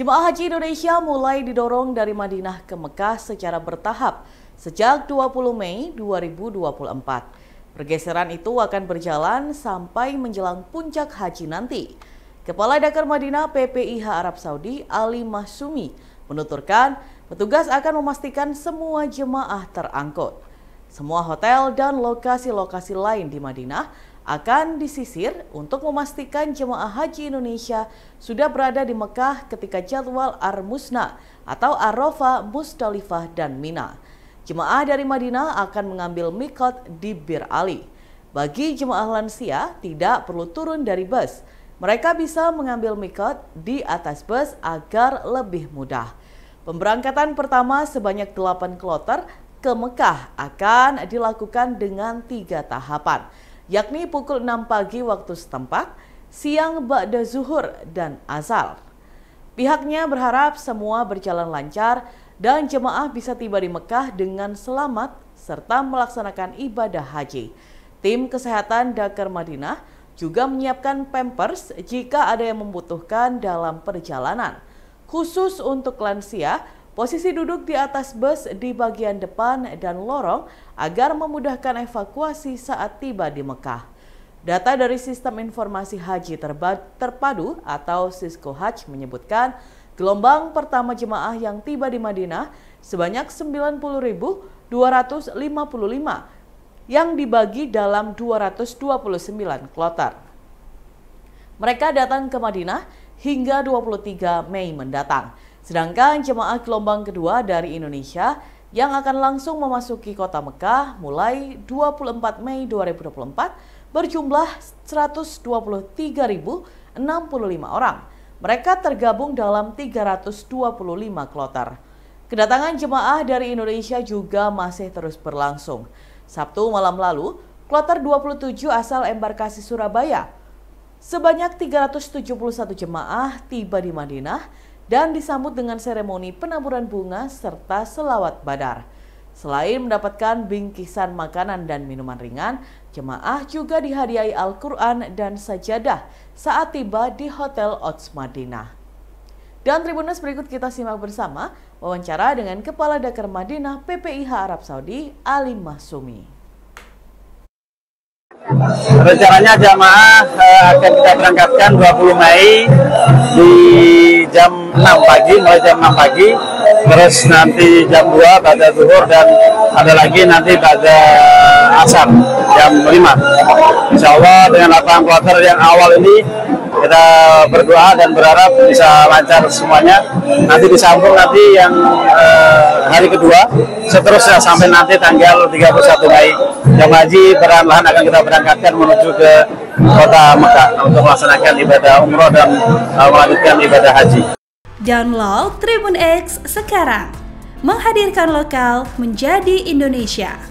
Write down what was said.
Jemaah Haji Indonesia mulai didorong dari Madinah ke Mekah secara bertahap sejak 20 Mei 2024. Pergeseran itu akan berjalan sampai menjelang puncak haji nanti. Kepala Dakar Madinah PPIH Arab Saudi Ali Mahsumi menuturkan petugas akan memastikan semua jemaah terangkut. Semua hotel dan lokasi-lokasi lain di Madinah akan disisir untuk memastikan jemaah haji Indonesia sudah berada di Mekah ketika jadwal Ar-Musna atau Arafah, Musdalifah, dan Mina. Jemaah dari Madinah akan mengambil mikot di Bir Ali. Bagi jemaah lansia, tidak perlu turun dari bus. Mereka bisa mengambil mikot di atas bus agar lebih mudah. Pemberangkatan pertama sebanyak 8 kloter ke Mekah akan dilakukan dengan tiga tahapan yakni pukul 6 pagi waktu setempat, siang ba'da zuhur dan azal. Pihaknya berharap semua berjalan lancar dan jemaah bisa tiba di Mekah dengan selamat serta melaksanakan ibadah haji. Tim Kesehatan Dakar Madinah juga menyiapkan pampers jika ada yang membutuhkan dalam perjalanan. Khusus untuk lansia, Posisi duduk di atas bus di bagian depan dan lorong agar memudahkan evakuasi saat tiba di Mekah. Data dari Sistem Informasi Haji Terpadu atau Sisko Haj menyebutkan gelombang pertama jemaah yang tiba di Madinah sebanyak 90.255 yang dibagi dalam 229 kloter. Mereka datang ke Madinah hingga 23 Mei mendatang. Sedangkan jemaah gelombang kedua dari Indonesia yang akan langsung memasuki kota Mekah mulai 24 Mei 2024 berjumlah 123.065 orang. Mereka tergabung dalam 325 kloter. Kedatangan jemaah dari Indonesia juga masih terus berlangsung. Sabtu malam lalu, kloter 27 asal embarkasi Surabaya. Sebanyak 371 jemaah tiba di Madinah dan disambut dengan seremoni penaburan bunga serta selawat badar. Selain mendapatkan bingkisan makanan dan minuman ringan, jemaah juga dihadiahi Al-Quran dan sajadah saat tiba di Hotel Ots Madinah. Dan Tribunus berikut kita simak bersama wawancara dengan Kepala Dakar Madinah PPIH Arab Saudi Ali Mahsumi. Rencananya jamaah eh, akan kita berangkatkan 20 Mei di jam 6 pagi, mulai jam 6 pagi, terus nanti jam 2 pada zuhur dan ada lagi nanti pada asar jam 5. Insya Allah dengan lapangan kloter yang awal ini kita berdoa dan berharap bisa lancar semuanya nanti disambung nanti yang eh, hari kedua seterusnya sampai nanti tanggal 31 Mei yang haji perlahan-lahan akan kita berangkatkan menuju ke kota Mekah untuk melaksanakan ibadah umroh dan eh, melanjutkan ibadah haji Download Tribun X sekarang menghadirkan lokal menjadi Indonesia.